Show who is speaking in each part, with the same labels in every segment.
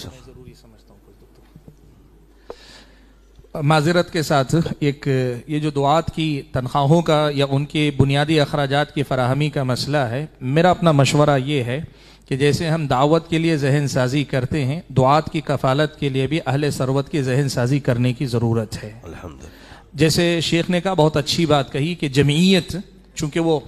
Speaker 1: जरूरी समझता हूँ तो, तो। माजरत के साथ एक ये जो दुआत की तनख्वाहों का या उनके बुनियादी अखराज की फराहमी का मसला है मेरा अपना मशवरा ये है कि जैसे हम दावत के लिए जहन साजी करते हैं दुआत की कफालत के लिए भी अहल सरवत की जहन साजी करने की ज़रूरत है जैसे शेख ने कहा बहुत अच्छी बात कही कि जमीयत चूँकि वो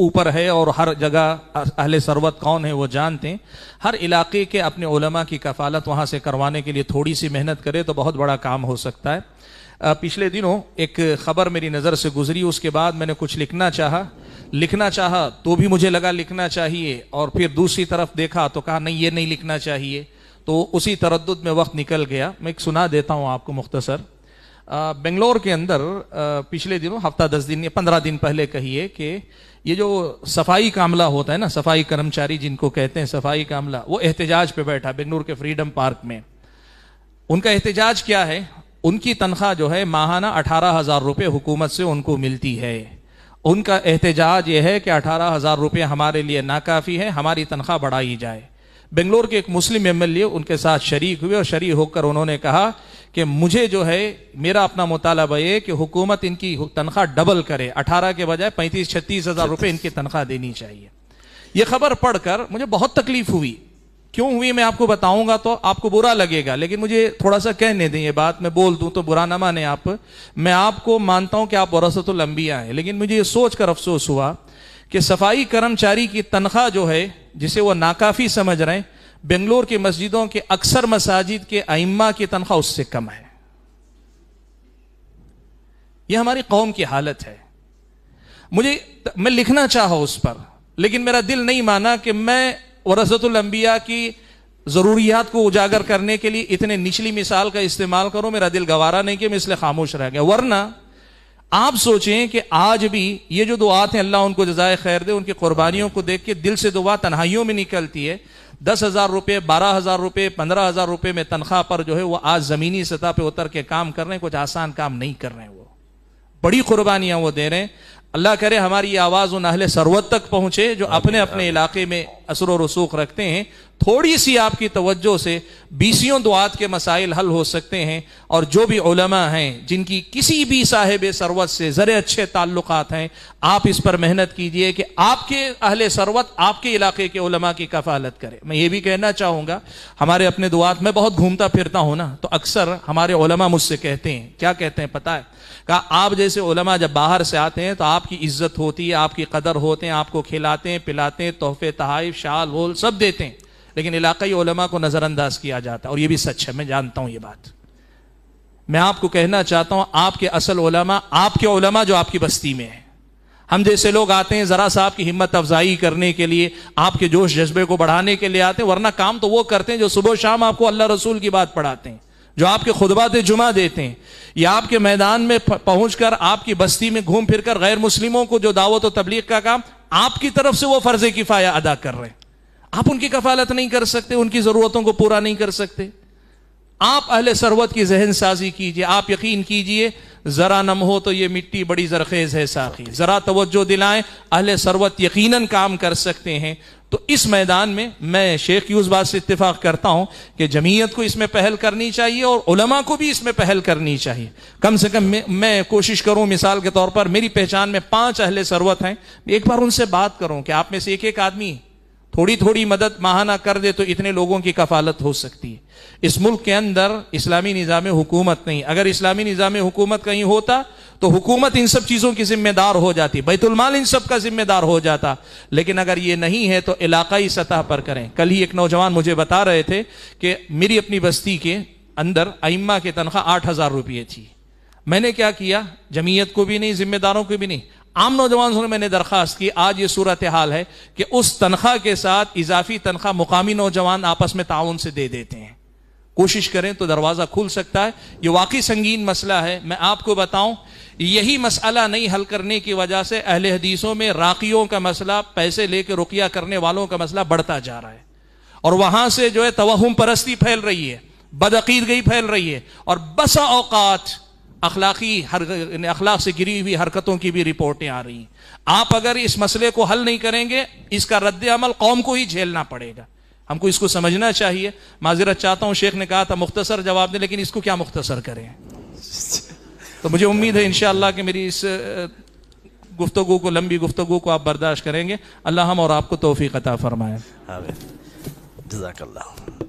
Speaker 1: ऊपर है और हर जगह अहले सरवत कौन है वो जानते हैं हर इलाके के अपने उलमा की कफालत वहाँ से करवाने के लिए थोड़ी सी मेहनत करे तो बहुत बड़ा काम हो सकता है पिछले दिनों एक खबर मेरी नज़र से गुजरी उसके बाद मैंने कुछ लिखना चाहा लिखना चाहा तो भी मुझे लगा लिखना चाहिए और फिर दूसरी तरफ देखा तो कहा नहीं ये नहीं लिखना चाहिए तो उसी तरद में वक्त निकल गया मैं एक सुना देता हूँ आपको मुख्तसर बेंगलोर के अंदर पिछले दिनों हफ्ता दस दिन या पंद्रह दिन पहले कहिए कि ये जो सफाई कामला होता है ना सफाई कर्मचारी जिनको कहते हैं सफाई कामला वो एहतजाज पे बैठा बेंगलोर के फ्रीडम पार्क में उनका एहतजाज क्या है उनकी तनख्वाह जो है माहाना अठारह हजार रुपये हुकूमत से उनको मिलती है उनका एहतजाज यह है कि अठारह हजार रुपये हमारे लिए नाकाफी है हमारी तनख्वाह बढ़ाई जाए बेंगलोर के एक मुस्लिम एमएलए उनके साथ शरीक हुए और शरीक होकर उन्होंने कहा कि मुझे जो है मेरा अपना मुतालबा ये कि हुकूमत इनकी तनख्वाह डबल करे अठारह के बजाय पैंतीस छत्तीस हजार रुपये इनकी तनख्वाह देनी चाहिए यह खबर पढ़कर मुझे बहुत तकलीफ हुई क्यों हुई मैं आपको बताऊंगा तो आपको बुरा लगेगा लेकिन मुझे थोड़ा सा कहने दें ये बात मैं बोल दूं तो बुरा ना माने आप मैं आपको मानता हूं कि आप तो लंबी आए लेकिन मुझे ये सोचकर अफसोस हुआ कि सफाई कर्मचारी की तनख्वाह जो है जिसे वो नाकाफी समझ रहे हैं बेंगलोर की मस्जिदों के अक्सर मसाजिद के आइम्मा की तनख्वाह उससे कम है यह हमारी कौम की हालत है मुझे मैं लिखना चाहा उस पर लेकिन मेरा दिल नहीं माना कि मैं अंबिया की ज़रूरियात को उजागर करने के लिए इतने निचली मिसाल का इस्तेमाल करूं मेरा दिल गवारा नहीं कि मैं इसलिए खामोश रह गया वरना आप सोचें कि आज भी ये जो दुआत हैं अल्लाह उनको जजाय खैर दे उनकी कुर्बानियों को देख के दिल से दुआ तन्हाइयों में निकलती है दस हज़ार रुपये बारह हज़ार रुपये पंद्रह हज़ार रुपये में तनख्वाह पर जो है वो आज ज़मीनी सतह पर उतर के काम कर रहे हैं कुछ आसान काम नहीं कर रहे हैं वो बड़ी कुर्बानियां वो दे रहे हैं अल्लाह करे हमारी आवाज़ उन अहले सरवत तक पहुंचे जो अपने अपने इलाके में असर व रसूख रखते हैं थोड़ी सी आपकी तवज्जो से बीसियों दुआत के मसाइल हल हो सकते हैं और जो भी उलमा हैं जिनकी किसी भी साहेब सरवत से ज़रे अच्छे ताल्लुक हैं आप इस पर मेहनत कीजिए कि आपके अहल सरवत आपके इलाके के उलमा की कफालत करें मैं ये भी कहना चाहूँगा हमारे अपने दुआत में बहुत घूमता फिरता हूँ ना तो अक्सर हमारे उलमा मुझसे कहते हैं क्या कहते हैं पता है कहा आप जैसे उलमा जब बाहर से आते हैं तो आपकी इज्जत होती है आपकी कदर होते हैं आपको खिलाते हैं पिलाते हैं तोहफे तहाइ शाल वोल सब देते हैं लेकिन इलाकाई ओलमा को नज़रअंदाज किया जाता है और यह भी सच है मैं जानता हूं यह बात मैं आपको कहना चाहता हूं आपके असल ओलमा आपके ओलमा जो आपकी बस्ती में है हम जैसे लोग आते हैं ज़रा साहब की हिम्मत अफजाई करने के लिए आपके जोश जज्बे को बढ़ाने के लिए आते हैं वरना काम तो वो करते हैं जो सुबह शाम आपको अल्लाह रसूल की बात पढ़ाते हैं जो आपके खुदबाते जुमा देते हैं या आपके मैदान में पहुंचकर आपकी बस्ती में घूम फिर गैर मुस्लिमों को जो दावत और तबलीग का काम आपकी तरफ से वो फर्ज किफाया अदा कर रहे हैं आप उनकी कफालत नहीं कर सकते उनकी जरूरतों को पूरा नहीं कर सकते आप अहले सरवत की जहन साजी कीजिए आप यकीन कीजिए जरा नम हो तो ये मिट्टी बड़ी जरखेज है साखी जरा तवज्जो दिलाएं अहले सरवत यकीनन काम कर सकते हैं तो इस मैदान में मैं शेख उस बात से इतफाक करता हूं कि जमीयत को इसमें पहल करनी चाहिए और उलमा को भी इसमें पहल करनी चाहिए कम से कम मैं कोशिश करूं मिसाल के तौर पर मेरी पहचान में पांच अहले सरवत हैं एक बार उनसे बात करूं कि आप में से एक एक आदमी थोड़ी थोड़ी मदद माहाना कर दे तो इतने लोगों की कफालत हो सकती है इस मुल्क के अंदर इस्लामी निज़ाम हुकूमत नहीं अगर इस्लामी निज़ाम हुकूमत कहीं होता तो हुकूमत इन सब चीज़ों की जिम्मेदार हो जाती बैतुलमाल इन सब का जिम्मेदार हो जाता लेकिन अगर ये नहीं है तो इलाकाई सतह पर करें कल ही एक नौजवान मुझे बता रहे थे कि मेरी अपनी बस्ती के अंदर आइम्मा की तनख्वाह आठ हज़ार रुपये थी मैंने क्या किया जमीयत को भी नहीं जिम्मेदारों को भी नहीं आम नौजवान से मैंने दरखास्त की आज ये सूरत हाल है कि उस तनख्वाह के साथ इजाफी तनख्वाह मुकामी नौजवान आपस में ताउन से दे देते हैं कोशिश करें तो दरवाज़ा खुल सकता है ये वाकई संगीन मसला है मैं आपको बताऊं यही मसला नहीं हल करने की वजह से अहल हदीसों में राखियों का मसला पैसे लेके रुकिया करने वालों का मसला बढ़ता जा रहा है और वहां से जो है तवहम परस्ती फैल रही है बदअकीदगी फैल रही है और बसा औकात अखलाकी अखलाक से गिरी हुई हरकतों की भी रिपोर्टें आ रही आप अगर इस मसले को हल नहीं करेंगे इसका रद्द अमल कौम को ही झेलना पड़ेगा हमको इसको समझना चाहिए माजरत चाहता हूँ शेख ने कहा था मुख्तसर जवाब दें लेकिन इसको क्या मुख्तसर करें तो मुझे उम्मीद है इन कि मेरी इस गुफ्तु को लंबी गुफ्तु को आप बर्दाश्त करेंगे अल्लाह हम और आपको तोफ़ी कता फरमाए